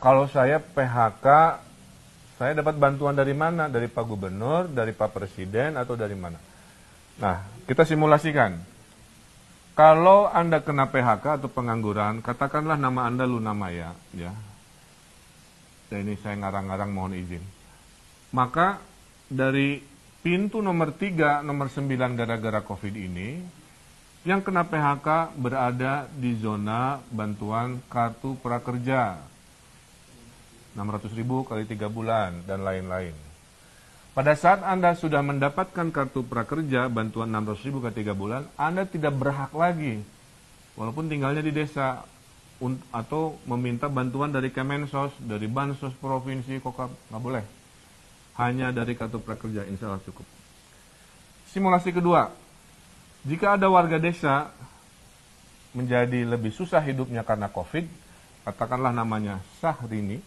Kalau saya PHK, saya dapat bantuan dari mana? Dari Pak Gubernur, dari Pak Presiden, atau dari mana? Nah, kita simulasikan. Kalau Anda kena PHK atau pengangguran, katakanlah nama Anda Luna Maya, ya. Dan ini saya ngarang-ngarang mohon izin. Maka dari pintu nomor 3, nomor 9 gara-gara COVID ini, yang kena PHK berada di zona bantuan kartu prakerja 600 ribu kali 3 bulan, dan lain-lain. Pada saat Anda sudah mendapatkan kartu prakerja bantuan 600 ribu kali 3 bulan, Anda tidak berhak lagi, walaupun tinggalnya di desa, atau meminta bantuan dari Kemensos, dari Bansos Provinsi, kok nggak boleh. Hanya dari kartu prakerja, insya Allah cukup. Simulasi kedua, jika ada warga desa menjadi lebih susah hidupnya karena COVID, katakanlah namanya Sahrini,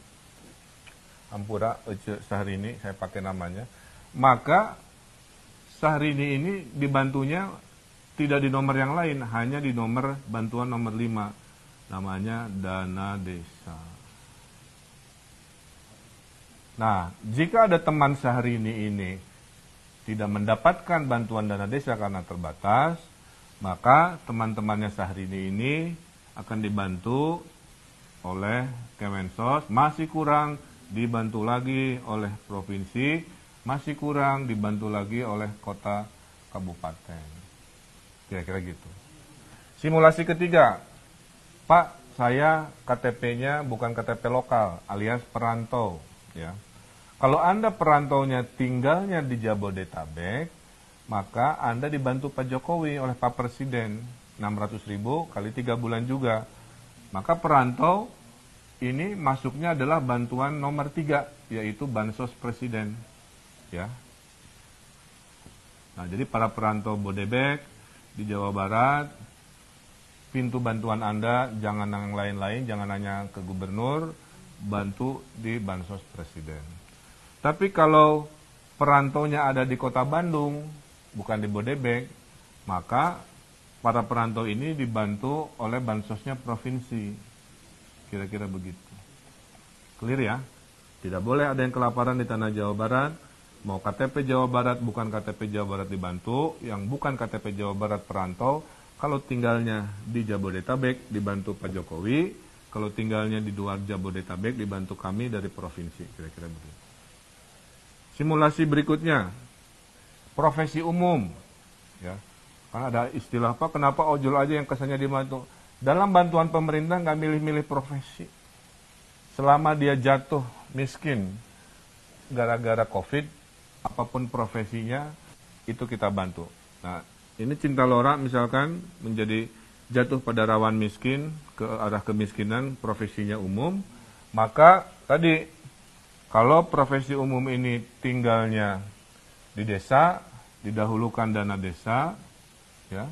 Ampura Ece Sahrini, saya pakai namanya. Maka Sahrini ini dibantunya tidak di nomor yang lain, hanya di nomor bantuan nomor 5. Namanya dana desa. Nah, jika ada teman Sahrini ini tidak mendapatkan bantuan dana desa karena terbatas, maka teman-temannya Sahrini ini akan dibantu oleh Kemensos masih kurang dibantu lagi oleh provinsi, masih kurang dibantu lagi oleh kota kabupaten. Kira-kira gitu. Simulasi ketiga, Pak, saya KTP-nya bukan KTP lokal alias perantau, ya. Kalau Anda perantaunya tinggalnya di Jabodetabek, maka Anda dibantu Pak Jokowi oleh Pak Presiden 600 ribu kali 3 bulan juga. Maka perantau ini masuknya adalah bantuan nomor tiga, yaitu bansos presiden. Ya. Nah, jadi para perantau bodebek di Jawa Barat, pintu bantuan Anda jangan yang lain-lain, jangan hanya ke gubernur, bantu di bansos presiden. Tapi kalau perantaunya ada di kota Bandung, bukan di Bodebek, maka para perantau ini dibantu oleh bansosnya provinsi. Kira-kira begitu. Clear ya? Tidak boleh ada yang kelaparan di tanah Jawa Barat. Mau KTP Jawa Barat, bukan KTP Jawa Barat dibantu. Yang bukan KTP Jawa Barat perantau. Kalau tinggalnya di Jabodetabek dibantu Pak Jokowi. Kalau tinggalnya di luar Jabodetabek dibantu kami dari provinsi. Kira-kira begitu. Simulasi berikutnya. Profesi umum. Ya. Karena ada istilah apa, kenapa ojol aja yang kesannya dibantu dalam bantuan pemerintah nggak milih-milih profesi. Selama dia jatuh miskin gara-gara COVID, apapun profesinya itu kita bantu. Nah, ini cinta Lora misalkan menjadi jatuh pada rawan miskin ke arah kemiskinan profesinya umum, maka tadi kalau profesi umum ini tinggalnya di desa, didahulukan dana desa, ya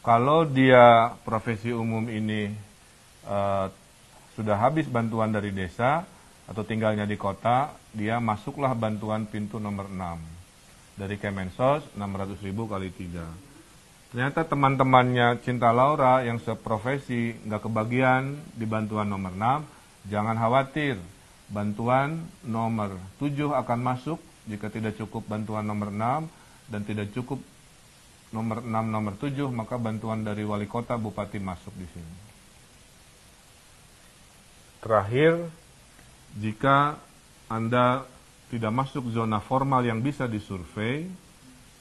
kalau dia profesi umum ini uh, sudah habis bantuan dari desa atau tinggalnya di kota, dia masuklah bantuan pintu nomor 6 dari Kemensos 600 ribu kali 3. Ternyata teman-temannya Cinta Laura yang seprofesi nggak kebagian di bantuan nomor 6, jangan khawatir. Bantuan nomor 7 akan masuk jika tidak cukup bantuan nomor 6 dan tidak cukup nomor 6, nomor 7, maka bantuan dari wali kota, bupati masuk di sini. Terakhir, jika Anda tidak masuk zona formal yang bisa disurvei,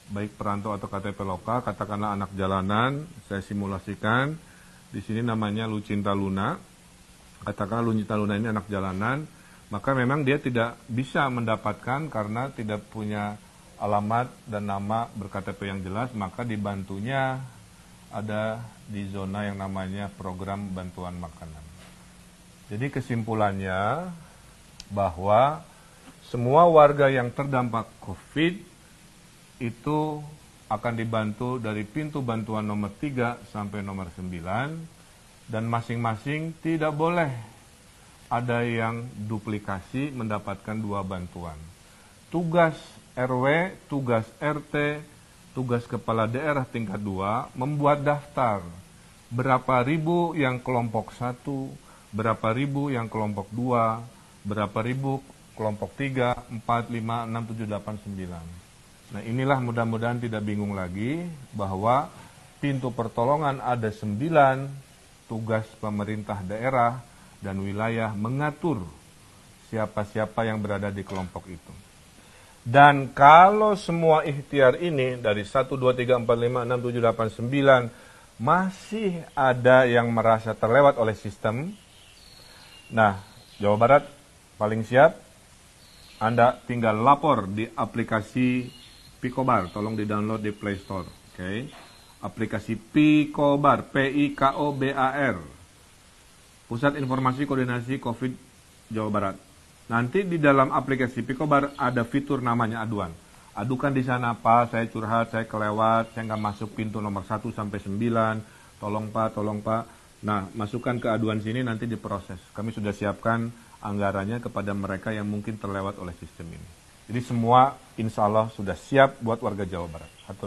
baik perantau atau KTP lokal, katakanlah anak jalanan, saya simulasikan, di sini namanya Lucinta Luna, katakanlah Lucinta Luna ini anak jalanan, maka memang dia tidak bisa mendapatkan karena tidak punya alamat dan nama berKTP yang jelas, maka dibantunya ada di zona yang namanya program bantuan makanan. Jadi kesimpulannya bahwa semua warga yang terdampak COVID itu akan dibantu dari pintu bantuan nomor 3 sampai nomor 9 dan masing-masing tidak boleh ada yang duplikasi mendapatkan dua bantuan. Tugas RW, tugas RT, tugas kepala daerah tingkat 2 membuat daftar berapa ribu yang kelompok 1, berapa ribu yang kelompok 2, berapa ribu kelompok 3, 4, 5, 6, 7, 8, 9. Nah inilah mudah-mudahan tidak bingung lagi bahwa pintu pertolongan ada 9, tugas pemerintah daerah dan wilayah mengatur siapa-siapa yang berada di kelompok itu. Dan kalau semua ikhtiar ini dari 1, 2, 3, 4, 5, 6, 7, 8, 9 masih ada yang merasa terlewat oleh sistem, nah Jawa Barat paling siap, Anda tinggal lapor di aplikasi Picobar, tolong di download di Play Store, oke? Okay? Aplikasi Picobar, P-I-K-O-B-A-R, Pusat Informasi Koordinasi COVID Jawa Barat. Nanti di dalam aplikasi Picobar ada fitur namanya aduan. Adukan di sana, Pak, saya curhat, saya kelewat, saya nggak masuk pintu nomor 1 sampai 9. Tolong Pak, tolong Pak. Nah, masukkan ke aduan sini nanti diproses. Kami sudah siapkan anggarannya kepada mereka yang mungkin terlewat oleh sistem ini. Jadi semua insya Allah sudah siap buat warga Jawa Barat.